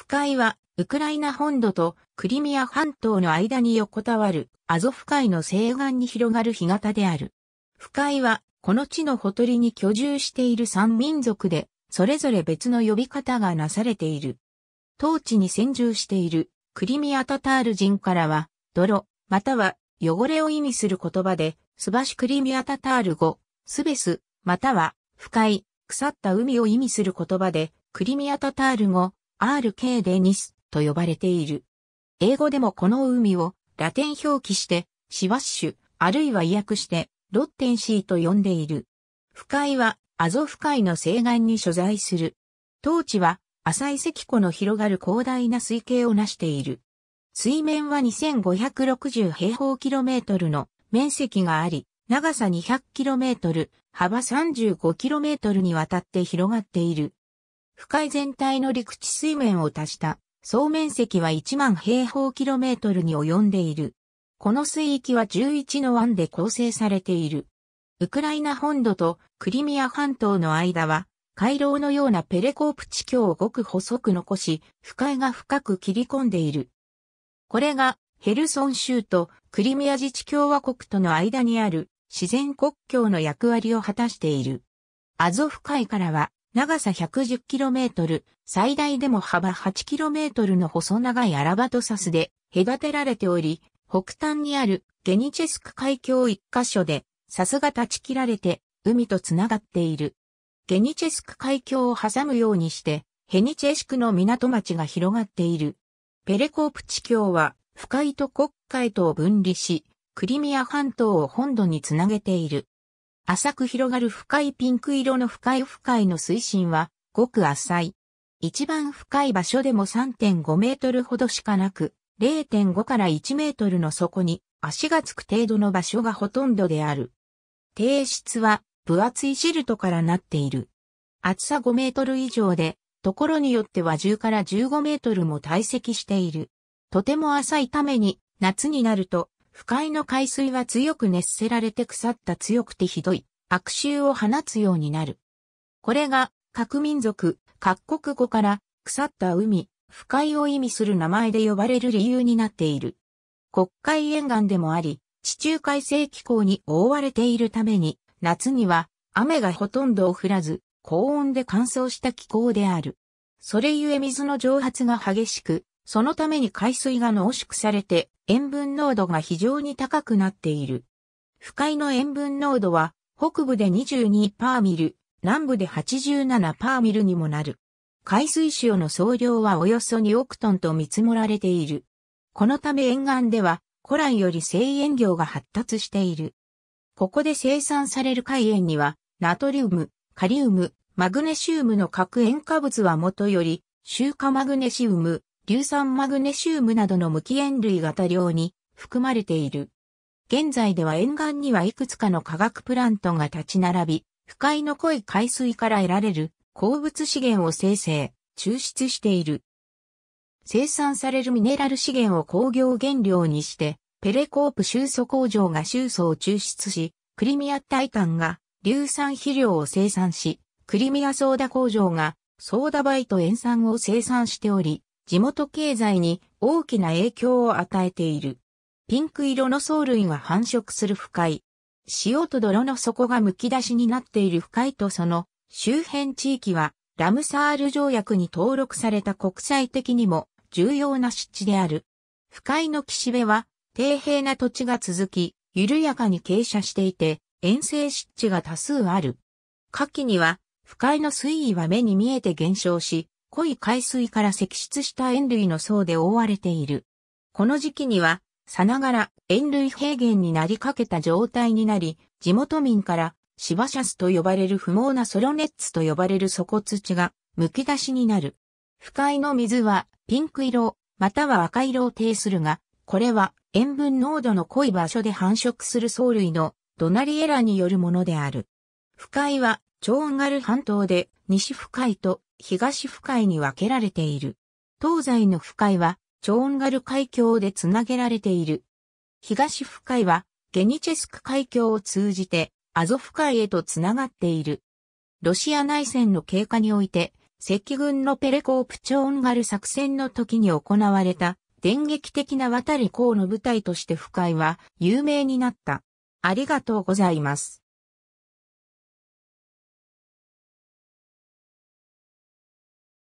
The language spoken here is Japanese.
不快は、ウクライナ本土とクリミア半島の間に横たわるアゾフ海の西岸に広がる干潟である。不快は、この地のほとりに居住している三民族で、それぞれ別の呼び方がなされている。当地に先住しているクリミアタタール人からは、泥、または汚れを意味する言葉で、スバシクリミアタタール語、スベス、または、不快、腐った海を意味する言葉で、クリミアタタール語、RK デニスと呼ばれている。英語でもこの海をラテン表記して、シワッシュ、あるいは意訳して、ロッテンシーと呼んでいる。深いは、アゾフ海の西岸に所在する。当地は、浅い石湖の広がる広大な水系を成している。水面は2560平方キロメートルの面積があり、長さ200キロメートル、幅35キロメートルにわたって広がっている。深い全体の陸地水面を足した、総面積は1万平方キロメートルに及んでいる。この水域は11の湾で構成されている。ウクライナ本土とクリミア半島の間は、回廊のようなペレコープ地境をごく細く残し、深いが深く切り込んでいる。これが、ヘルソン州とクリミア自治共和国との間にある自然国境の役割を果たしている。アゾフ海からは長さ 110km、最大でも幅 8km の細長いアラバトサスで隔てられており、北端にあるゲニチェスク海峡一箇所でサスが断ち切られて海とつながっている。ゲニチェスク海峡を挟むようにして、ヘニチェスクの港町が広がっている。ペレコープ地峡は、深いと黒海とを分離し、クリミア半島を本土につなげている。浅く広がる深いピンク色の深い深いの水深は、ごく浅い。一番深い場所でも3.5メートルほどしかなく、0.5から1メートルの底に足がつく程度の場所がほとんどである。低質は分厚いシルトからなっている。厚さ5メートル以上で、ところによっては10から15メートルも堆積している。とても浅いために、夏になると、不快の海水は強く熱せられて腐った強くてひどい悪臭を放つようになる。これが各民族、各国語から腐った海、不快を意味する名前で呼ばれる理由になっている。国会沿岸でもあり、地中海性気候に覆われているために、夏には雨がほとんど降らず、高温で乾燥した気候である。それゆえ水の蒸発が激しく、そのために海水が濃縮されて塩分濃度が非常に高くなっている。不快の塩分濃度は北部で22パーミル、南部で87パーミルにもなる。海水潮の総量はおよそ2億トンと見積もられている。このため沿岸では古来より生塩業が発達している。ここで生産される海塩には、ナトリウム、カリウム、マグネシウムの核塩化物はもとより、中化マグネシウム、硫酸マグネシウムなどの無機塩類が多量に含まれている。現在では沿岸にはいくつかの化学プラントが立ち並び、不快の濃い海水から得られる鉱物資源を生成、抽出している。生産されるミネラル資源を工業原料にして、ペレコープ収素工場が収素を抽出し、クリミアタイが硫酸肥料を生産し、クリミアソーダ工場がソーダバイト塩酸を生産しており、地元経済に大きな影響を与えている。ピンク色の藻類が繁殖する不快。塩と泥の底が剥き出しになっている不快とその周辺地域はラムサール条約に登録された国際的にも重要な湿地である。不快の岸辺は低平な土地が続き、緩やかに傾斜していて、遠征湿地が多数ある。下記には、不快の水位は目に見えて減少し、濃い海水から積出した塩類の層で覆われている。この時期には、さながら塩類平原になりかけた状態になり、地元民からシバシャスと呼ばれる不毛なソロネッツと呼ばれる底土が剥き出しになる。不快の水はピンク色、または赤色を呈するが、これは塩分濃度の濃い場所で繁殖する藻類のドナリエラによるものである。不快は超音がるガル半島で西不快と東不快に分けられている。東西の不快はチョーンガル海峡でつなげられている。東深いは、ゲニチェスク海峡を通じて、アゾフ海へとつながっている。ロシア内戦の経過において、赤軍のペレコープチョーンガル作戦の時に行われた、電撃的な渡り港の舞台として深いは有名になった。ありがとうございます。